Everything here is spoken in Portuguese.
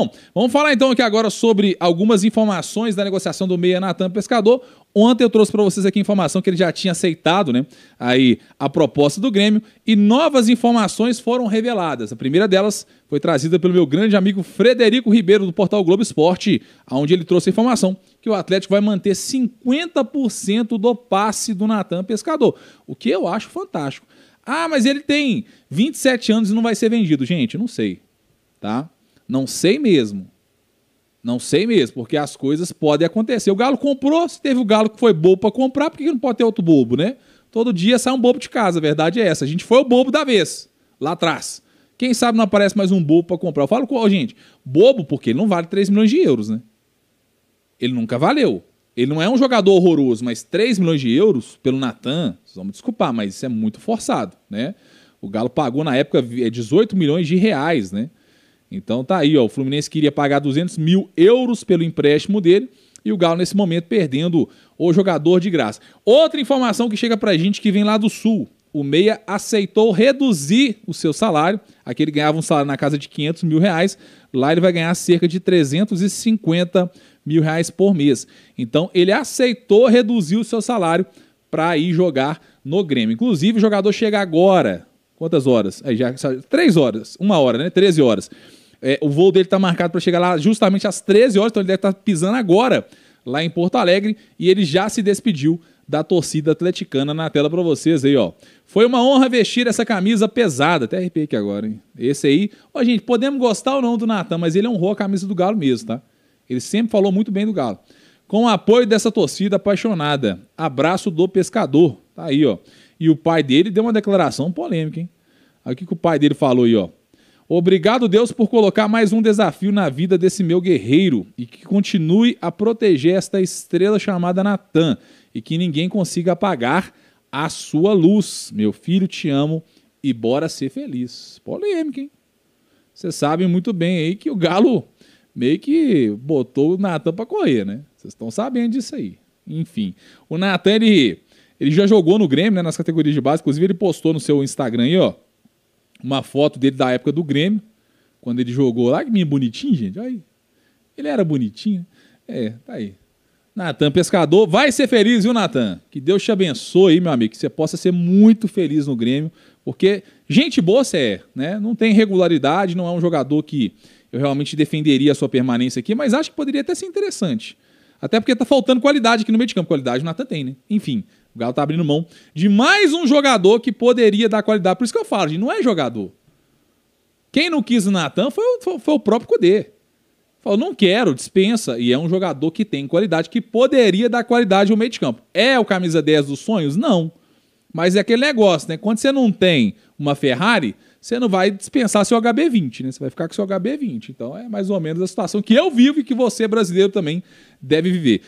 Bom, vamos falar então aqui agora sobre algumas informações da negociação do Meia Natan Pescador. Ontem eu trouxe para vocês aqui a informação que ele já tinha aceitado, né? Aí a proposta do Grêmio e novas informações foram reveladas. A primeira delas foi trazida pelo meu grande amigo Frederico Ribeiro do portal Globo Esporte, aonde ele trouxe a informação que o Atlético vai manter 50% do passe do Natan Pescador, o que eu acho fantástico. Ah, mas ele tem 27 anos e não vai ser vendido, gente, não sei, tá? Não sei mesmo. Não sei mesmo, porque as coisas podem acontecer. O Galo comprou, se teve o Galo que foi bobo para comprar, por que não pode ter outro bobo, né? Todo dia sai um bobo de casa, a verdade é essa. A gente foi o bobo da vez, lá atrás. Quem sabe não aparece mais um bobo para comprar. Eu falo, oh, gente, bobo porque ele não vale 3 milhões de euros, né? Ele nunca valeu. Ele não é um jogador horroroso, mas 3 milhões de euros pelo Natan, vocês vão me desculpar, mas isso é muito forçado, né? O Galo pagou na época 18 é, milhões de reais, né? Então tá aí, ó, o Fluminense queria pagar 200 mil euros pelo empréstimo dele e o Galo nesse momento perdendo o jogador de graça. Outra informação que chega pra gente que vem lá do Sul. O Meia aceitou reduzir o seu salário. Aqui ele ganhava um salário na casa de 500 mil reais. Lá ele vai ganhar cerca de 350 mil reais por mês. Então ele aceitou reduzir o seu salário para ir jogar no Grêmio. Inclusive o jogador chega agora. Quantas horas? Aí já, três horas. Uma hora, né? 13 horas. É, o voo dele está marcado para chegar lá justamente às 13 horas, então ele deve estar tá pisando agora lá em Porto Alegre e ele já se despediu da torcida atleticana na tela para vocês aí, ó. Foi uma honra vestir essa camisa pesada, até RP aqui agora, hein? Esse aí, ó, gente, podemos gostar ou não do Natan, mas ele honrou a camisa do Galo mesmo, tá? Ele sempre falou muito bem do Galo. Com o apoio dessa torcida apaixonada, abraço do pescador, tá aí, ó. E o pai dele deu uma declaração polêmica, hein? Olha o que o pai dele falou aí, ó. Obrigado, Deus, por colocar mais um desafio na vida desse meu guerreiro e que continue a proteger esta estrela chamada Natan e que ninguém consiga apagar a sua luz. Meu filho, te amo e bora ser feliz. Polêmica, hein? Vocês sabem muito bem aí que o Galo meio que botou o Natan pra correr, né? Vocês estão sabendo disso aí. Enfim, o Natan, ele, ele já jogou no Grêmio, né, nas categorias de base. Inclusive, ele postou no seu Instagram aí, ó uma foto dele da época do Grêmio, quando ele jogou lá, que menino bonitinho, gente, olha aí. Ele era bonitinho. É, tá aí. Natan Pescador, vai ser feliz, viu, Natan? Que Deus te abençoe, meu amigo, que você possa ser muito feliz no Grêmio, porque gente boa você é, né? Não tem regularidade, não é um jogador que eu realmente defenderia a sua permanência aqui, mas acho que poderia até ser interessante. Até porque tá faltando qualidade aqui no meio de campo. Qualidade o Natan tem, né? Enfim, o Galo tá abrindo mão de mais um jogador que poderia dar qualidade. Por isso que eu falo, gente, não é jogador. Quem não quis o Natan foi, foi, foi, o próprio Cudê. Falou, não quero, dispensa. E é um jogador que tem qualidade, que poderia dar qualidade ao meio de campo. É o camisa 10 dos sonhos? Não. Mas é aquele negócio, né? Quando você não tem uma Ferrari, você não vai dispensar seu HB20, né? Você vai ficar com seu HB20. Então é mais ou menos a situação que eu vivo e que você, brasileiro, também deve viver.